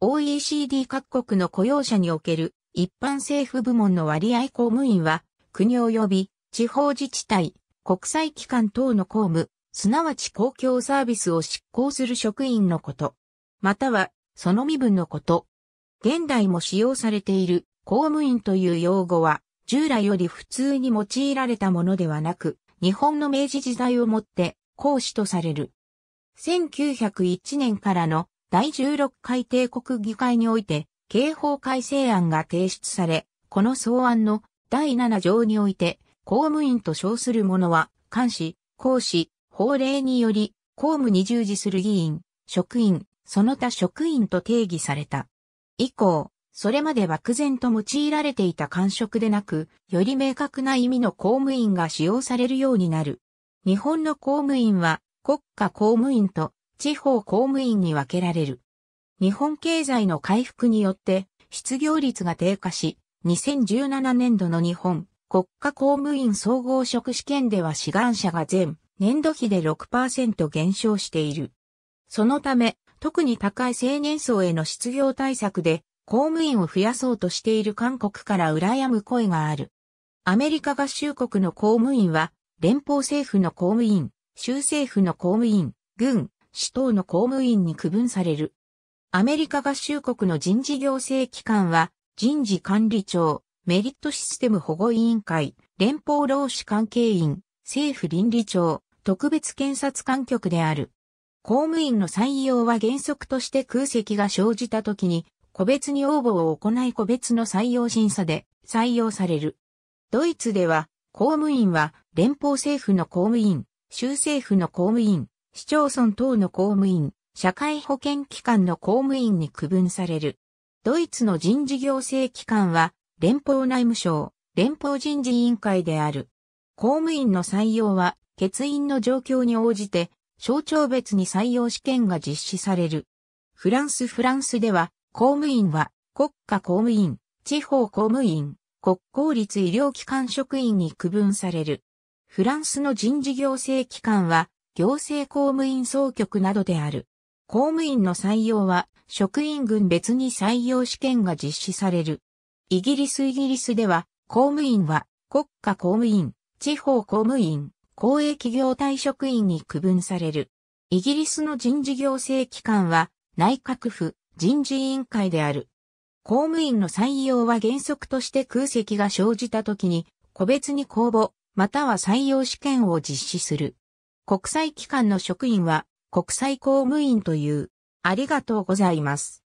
OECD 各国の雇用者における一般政府部門の割合公務員は、国及び地方自治体、国際機関等の公務、すなわち公共サービスを執行する職員のこと、またはその身分のこと。現代も使用されている公務員という用語は、従来より普通に用いられたものではなく、日本の明治時代をもって、講師とされる。1901年からの第16回帝国議会において、刑法改正案が提出され、この草案の第7条において、公務員と称する者は、監視、公使、法令により、公務に従事する議員、職員、その他職員と定義された。以降、それまで漠然と用いられていた官職でなく、より明確な意味の公務員が使用されるようになる。日本の公務員は、国家公務員と地方公務員に分けられる。日本経済の回復によって失業率が低下し、2017年度の日本国家公務員総合職試験では志願者が全年度比で6%減少している。そのため、特に高い青年層への失業対策で公務員を増やそうとしている韓国から羨む声がある。アメリカ合衆国の公務員は、連邦政府の公務員、州政府の公務員、軍、市等の公務員に区分される。アメリカ合衆国の人事行政機関は、人事管理庁、メリットシステム保護委員会、連邦労使関係員、政府倫理庁、特別検察官局である。公務員の採用は原則として空席が生じた時に、個別に応募を行い個別の採用審査で採用される。ドイツでは、公務員は連邦政府の公務員、州政府の公務員、市町村等の公務員、社会保険機関の公務員に区分される。ドイツの人事行政機関は、連邦内務省、連邦人事委員会である。公務員の採用は、欠員の状況に応じて、省庁別に採用試験が実施される。フランスフランスでは、公務員は、国家公務員、地方公務員、国公立医療機関職員に区分される。フランスの人事行政機関は、行政公務員総局などである。公務員の採用は職員群別に採用試験が実施される。イギリスイギリスでは公務員は国家公務員、地方公務員、公営企業退職員に区分される。イギリスの人事行政機関は内閣府人事委員会である。公務員の採用は原則として空席が生じた時に個別に公募または採用試験を実施する。国際機関の職員は国際公務員という。ありがとうございます。